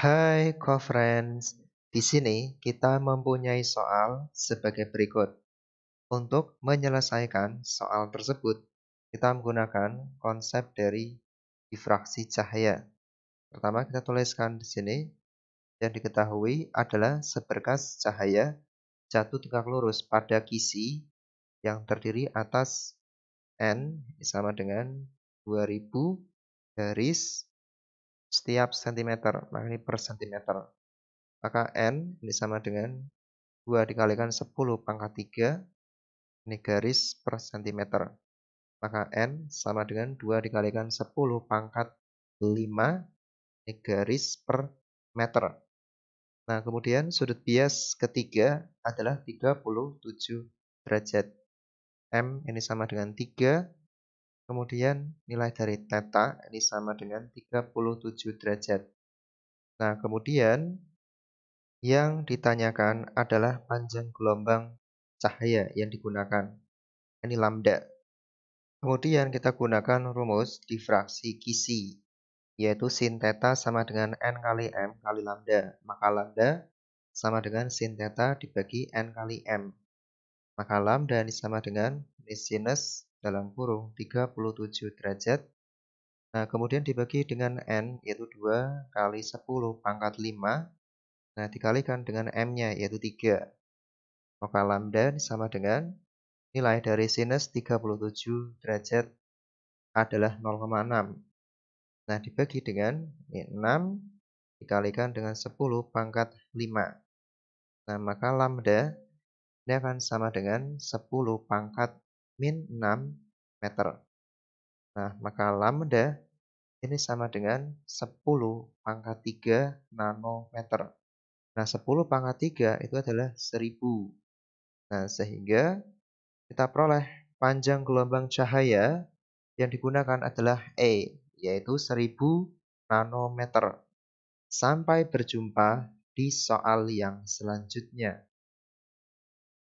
Hai co-friends, di sini kita mempunyai soal sebagai berikut. Untuk menyelesaikan soal tersebut, kita menggunakan konsep dari difraksi cahaya. Pertama kita tuliskan di sini, yang diketahui adalah seberkas cahaya jatuh tegak lurus pada kisi yang terdiri atas N sama dengan 2000 garis setiap sentimeter, maka ini per sentimeter. Maka N ini sama dengan 2 dikalikan 10 pangkat 3, ini garis per sentimeter. Maka N sama dengan 2 dikalikan 10 pangkat 5, ini garis per meter. Nah, kemudian sudut bias ketiga adalah 37 derajat. M ini sama dengan 3 Kemudian nilai dari theta ini sama dengan 37 derajat. Nah, kemudian yang ditanyakan adalah panjang gelombang cahaya yang digunakan. Ini lambda. Kemudian kita gunakan rumus difraksi kisi, yaitu sin theta sama dengan n kali m kali lambda. Maka lambda sama dengan sin theta dibagi n kali m. Maka lambda ini sama dengan sinus dalam kurung 37 derajat. Nah, kemudian dibagi dengan N, yaitu 2 kali 10 pangkat 5. Nah, dikalikan dengan M-nya, yaitu 3. Maka lambda sama dengan nilai dari sinus 37 derajat adalah 0,6. Nah, dibagi dengan 6 dikalikan dengan 10 pangkat 5. Nah, maka lambda ini akan sama dengan 10 pangkat min 6 meter. Nah, maka lambda ini sama dengan 10 pangkat 3 nanometer. Nah, 10 pangkat 3 itu adalah 1000. Nah, sehingga kita peroleh panjang gelombang cahaya yang digunakan adalah E, yaitu 1000 nanometer. Sampai berjumpa di soal yang selanjutnya.